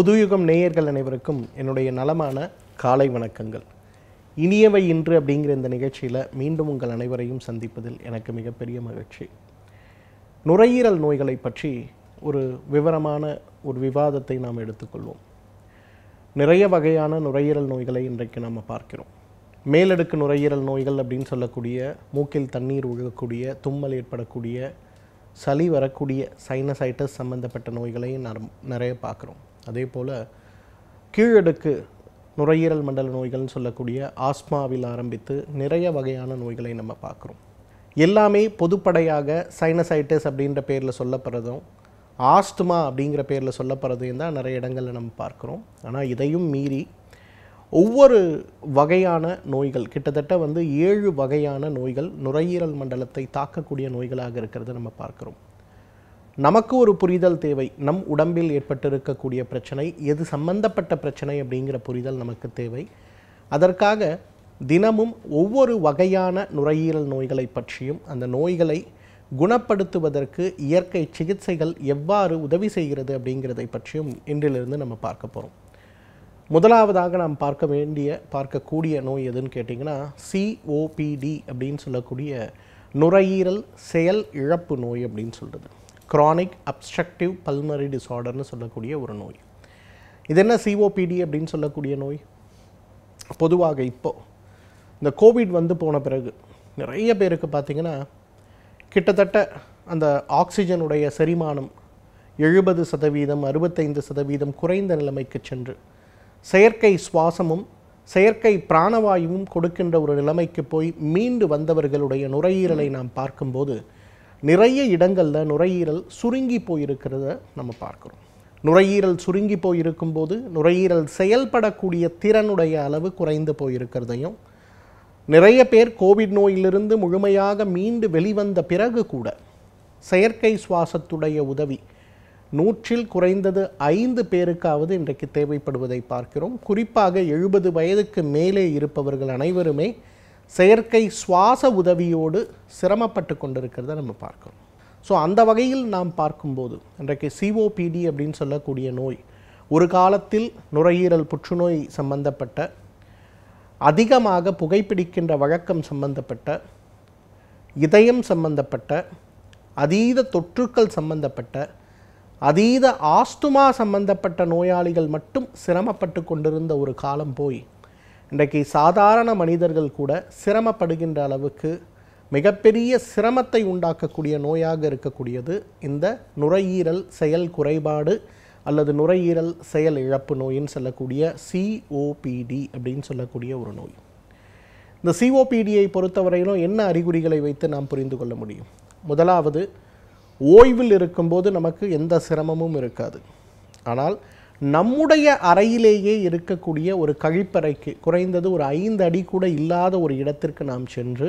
புதுயுகம் நேயர்கள் அனைவருக்கும் என்னுடைய நலமான காலை வணக்கங்கள் இனியவை இன்று அப்படிங்கிற இந்த நிகழ்ச்சியில் மீண்டும் உங்கள் அனைவரையும் சந்திப்பதில் எனக்கு மிகப்பெரிய மகிழ்ச்சி நுரையீரல் நோய்களை பற்றி ஒரு விவரமான ஒரு விவாதத்தை நாம் எடுத்துக்கொள்வோம் நிறைய வகையான நுரையீரல் நோய்களை இன்றைக்கு நாம் பார்க்கிறோம் மேலடுக்கு நுரையீரல் நோய்கள் அப்படின்னு சொல்லக்கூடிய மூக்கில் தண்ணீர் ஒழுகக்கூடிய தும்மல் ஏற்படக்கூடிய சளி வரக்கூடிய சைனசைட்டஸ் சம்மந்தப்பட்ட நோய்களையும் நிறைய பார்க்குறோம் அதே போல் கீழடுக்கு நுரையீரல் மண்டல நோய்கள்னு சொல்லக்கூடிய ஆஸ்மாவில் ஆரம்பித்து நிறைய வகையான நோய்களை நம்ம பார்க்குறோம் எல்லாமே பொதுப்படையாக சைனசைட்டிஸ் அப்படின்ற பேரில் சொல்லப்படுறதும் ஆஸ்துமா அப்படிங்கிற பேரில் சொல்லப்படுறதையும் தான் நிறைய இடங்களில் நம்ம பார்க்குறோம் ஆனால் இதையும் மீறி ஒவ்வொரு வகையான நோய்கள் கிட்டத்தட்ட வந்து ஏழு வகையான நோய்கள் நுரையீரல் மண்டலத்தை தாக்கக்கூடிய நோய்களாக இருக்கிறத நம்ம பார்க்குறோம் நமக்கு ஒரு புரிதல் தேவை நம் உடம்பில் ஏற்பட்டிருக்கக்கூடிய பிரச்சனை எது சம்பந்தப்பட்ட பிரச்சனை அப்படிங்கிற புரிதல் நமக்கு தேவை அதற்காக தினமும் ஒவ்வொரு வகையான நுரையீரல் நோய்களை பற்றியும் அந்த நோய்களை குணப்படுத்துவதற்கு இயற்கை சிகிச்சைகள் எவ்வாறு உதவி செய்கிறது அப்படிங்கிறதை பற்றியும் இன்றிலிருந்து நம்ம பார்க்க போகிறோம் முதலாவதாக நாம் பார்க்க வேண்டிய பார்க்கக்கூடிய நோய் எதுன்னு கேட்டிங்கன்னா சிஓபிடி அப்படின்னு சொல்லக்கூடிய நுரையீரல் செயல் இழப்பு நோய் அப்படின்னு சொல்கிறது க்ரானிக் அப்ஸ்ட்ரக்டிவ் பல்மரி டிசார்டர்னு சொல்லக்கூடிய ஒரு நோய் இது என்ன சிஓபிடி அப்படின்னு சொல்லக்கூடிய நோய் பொதுவாக இப்போது இந்த கோவிட் வந்து போன பிறகு நிறைய பேருக்கு பார்த்திங்கன்னா கிட்டத்தட்ட அந்த ஆக்சிஜனுடைய செரிமானம் எழுபது சதவீதம் அறுபத்தைந்து சதவீதம் குறைந்த நிலைமைக்கு சென்று செயற்கை சுவாசமும் செயற்கை பிராணவாயுவும் கொடுக்கின்ற ஒரு நிலைமைக்கு போய் மீண்டு வந்தவர்களுடைய நுரையீரலை நாம் பார்க்கும்போது நிறைய இடங்களில் நுரையீரல் சுருங்கி போயிருக்கிறத நம்ம பார்க்குறோம் நுரையீரல் சுருங்கி போயிருக்கும் போது நுரையீரல் செயல்படக்கூடிய திறனுடைய அளவு குறைந்து போயிருக்கிறதையும் நிறைய பேர் கோவிட் நோயிலிருந்து முழுமையாக மீண்டு வெளிவந்த பிறகு கூட செயற்கை சுவாசத்துடைய உதவி நூற்றில் குறைந்தது ஐந்து பேருக்காவது இன்றைக்கு தேவைப்படுவதை பார்க்கிறோம் குறிப்பாக எழுபது வயதுக்கு மேலே இருப்பவர்கள் அனைவருமே செயற்கை சுவாச உதவியோடு சிரமப்பட்டு கொண்டிருக்கிறத நம்ம பார்க்கணும் ஸோ அந்த வகையில் நாம் பார்க்கும்போது இன்றைக்கு சிஓபிடி அப்படின்னு சொல்லக்கூடிய நோய் ஒரு காலத்தில் நுரையீரல் புற்றுநோய் சம்பந்தப்பட்ட அதிகமாக புகைப்பிடிக்கின்ற வழக்கம் சம்பந்தப்பட்ட இதயம் சம்பந்தப்பட்ட அதீத தொற்றுக்கள் சம்பந்தப்பட்ட அதீத ஆஸ்துமா சம்பந்தப்பட்ட நோயாளிகள் மட்டும் சிரமப்பட்டு கொண்டிருந்த ஒரு காலம் போய் இன்றைக்கு சாதாரண மனிதர்கள் கூட சிரமப்படுகின்ற அளவுக்கு மிகப்பெரிய சிரமத்தை உண்டாக்கக்கூடிய நோயாக இருக்கக்கூடியது இந்த நுரையீரல் செயல் குறைபாடு அல்லது நுரையீரல் செயல் இழப்பு நோயின்னு சொல்லக்கூடிய சிஓபிடி அப்படின்னு சொல்லக்கூடிய ஒரு நோய் இந்த சிஓபிடியை பொறுத்தவரையிலும் என்ன அறிகுறிகளை வைத்து நாம் புரிந்து கொள்ள முடியும் முதலாவது ஓய்வில் இருக்கும்போது நமக்கு எந்த சிரமமும் இருக்காது ஆனால் நம்முடைய அறையிலேயே இருக்கக்கூடிய ஒரு கழிப்பறைக்கு குறைந்தது ஒரு ஐந்து அடி கூட இல்லாத ஒரு இடத்திற்கு நாம் சென்று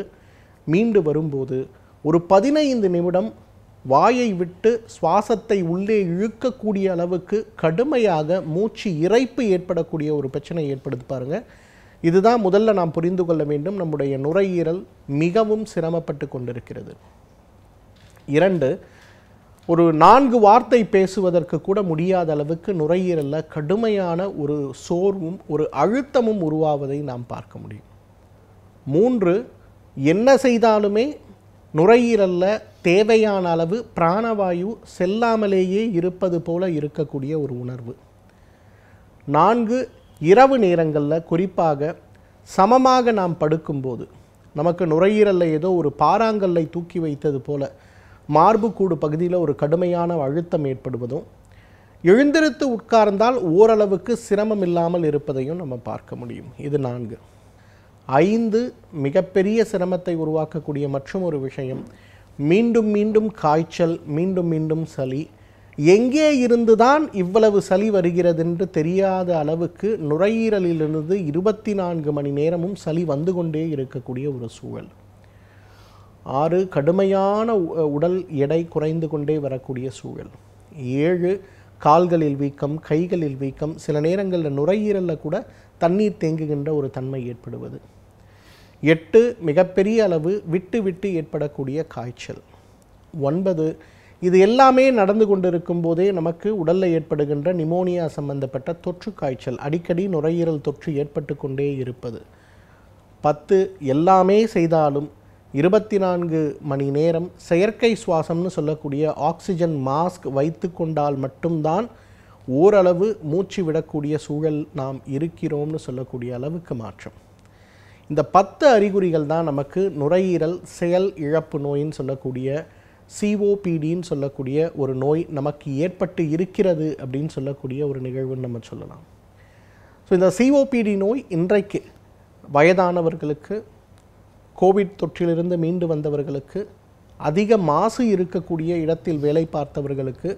மீண்டு வரும்போது ஒரு பதினைந்து நிமிடம் வாயை விட்டு சுவாசத்தை உள்ளே இழுக்கக்கூடிய அளவுக்கு கடுமையாக மூச்சு இறைப்பு ஏற்படக்கூடிய ஒரு பிரச்சனை ஏற்படுத்தி பாருங்கள் இதுதான் முதல்ல நாம் புரிந்து கொள்ள வேண்டும் நம்முடைய நுரையீரல் மிகவும் சிரமப்பட்டு கொண்டிருக்கிறது இரண்டு ஒரு நான்கு வார்த்தை பேசுவதற்கு கூட முடியாத அளவுக்கு நுரையீரலில் கடுமையான ஒரு சோர்வும் ஒரு அழுத்தமும் உருவாவதை நாம் பார்க்க முடியும் மூன்று என்ன செய்தாலுமே நுரையீரலில் தேவையான அளவு பிராணவாயு செல்லாமலேயே இருப்பது போல இருக்கக்கூடிய ஒரு உணர்வு நான்கு இரவு நேரங்களில் குறிப்பாக சமமாக நாம் படுக்கும்போது நமக்கு நுரையீரலில் ஏதோ ஒரு பாறாங்கல்லை தூக்கி வைத்தது போல மார்புக்கூடு பகுதியில் ஒரு கடுமையான அழுத்தம் ஏற்படுவதும் எழுந்திருத்து உட்கார்ந்தால் ஓரளவுக்கு சிரமம் இல்லாமல் இருப்பதையும் நம்ம பார்க்க முடியும் இது நான்கு ஐந்து மிகப்பெரிய சிரமத்தை உருவாக்கக்கூடிய மற்றும் ஒரு விஷயம் மீண்டும் மீண்டும் காய்ச்சல் மீண்டும் மீண்டும் சளி எங்கே இருந்து தான் இவ்வளவு சளி வருகிறது என்று தெரியாத அளவுக்கு நுரையீரலிலிருந்து இருபத்தி நான்கு மணி நேரமும் சளி வந்து கொண்டே இருக்கக்கூடிய ஒரு சூழல் ஆறு கடுமையான உடல் எடை குறைந்து கொண்டே வரக்கூடிய சூழல் ஏழு கால்களில் வீக்கம் கைகளில் வீக்கம் சில நேரங்களில் நுரையீரலில் கூட தண்ணீர் தேங்குகின்ற ஒரு தன்மை ஏற்படுவது எட்டு மிகப்பெரிய அளவு விட்டு விட்டு ஏற்படக்கூடிய காய்ச்சல் ஒன்பது இது எல்லாமே நடந்து கொண்டிருக்கும் போதே நமக்கு உடலில் ஏற்படுகின்ற நிமோனியா சம்பந்தப்பட்ட தொற்று காய்ச்சல் அடிக்கடி நுரையீரல் தொற்று ஏற்பட்டு கொண்டே இருப்பது பத்து எல்லாமே செய்தாலும் இருபத்தி நான்கு மணி நேரம் செயற்கை சுவாசம்னு சொல்லக்கூடிய ஆக்சிஜன் மாஸ்க் வைத்து கொண்டால் மட்டும்தான் ஓரளவு மூச்சு விடக்கூடிய சூழல் நாம் இருக்கிறோம்னு சொல்லக்கூடிய அளவுக்கு மாற்றம் இந்த பத்து அறிகுறிகள் தான் நமக்கு நுரையீரல் செயல் இழப்பு நோயின்னு சொல்லக்கூடிய சிஓபிடின்னு சொல்லக்கூடிய ஒரு நோய் நமக்கு ஏற்பட்டு இருக்கிறது அப்படின்னு சொல்லக்கூடிய ஒரு நிகழ்வுன்னு நம்ம சொல்லலாம் ஸோ இந்த சிஓபிடி நோய் இன்றைக்கு வயதானவர்களுக்கு கோவிட் தொற்றிலிருந்து மீண்டு வந்தவர்களுக்கு அதிக மாசு இருக்கக்கூடிய இடத்தில் வேலை பார்த்தவர்களுக்கு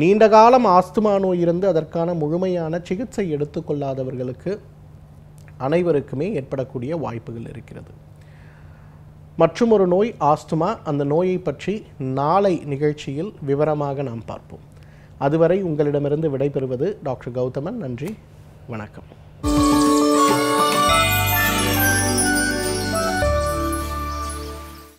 நீண்டகாலம் ஆஸ்துமா நோய் இருந்து அதற்கான முழுமையான சிகிச்சை எடுத்துக்கொள்ளாதவர்களுக்கு அனைவருக்குமே ஏற்படக்கூடிய வாய்ப்புகள் இருக்கிறது மற்றும் ஒரு நோய் ஆஸ்துமா அந்த நோயை பற்றி நாளை நிகழ்ச்சியில் விவரமாக நாம் பார்ப்போம் அதுவரை உங்களிடமிருந்து விடைபெறுவது டாக்டர் கௌதமன் நன்றி வணக்கம்